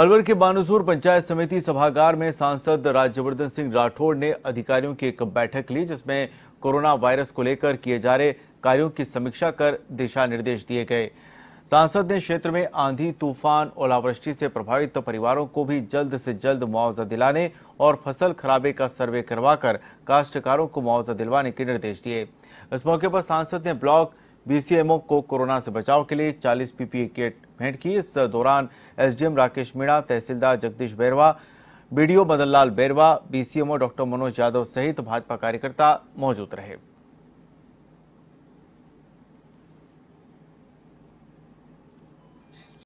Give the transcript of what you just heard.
अलवर के बानसूर पंचायत समिति सभागार में सांसद राज्यवर्धन सिंह राठौड़ ने अधिकारियों की एक बैठक ली जिसमें कोरोना वायरस को लेकर किए जा रहे कार्यों की समीक्षा कर दिशा निर्देश दिए गए सांसद ने क्षेत्र में आंधी तूफान ओलावृष्टि से प्रभावित परिवारों को भी जल्द से जल्द मुआवजा दिलाने और फसल खराबे का सर्वे करवाकर काश्तकारों को मुआवजा दिलवाने के निर्देश दिए इस मौके पर सांसद ने ब्लॉक बीसीएमओ को कोरोना से बचाव के लिए 40 पीपीए किट भेंट की इस दौरान एसडीएम राकेश मीणा तहसीलदार Jagdish Bairwa BDO Madanlal Bairwa BCMO doctor Manoj Yadav सहित भाजपा कार्यकर्ता मौजूद रहे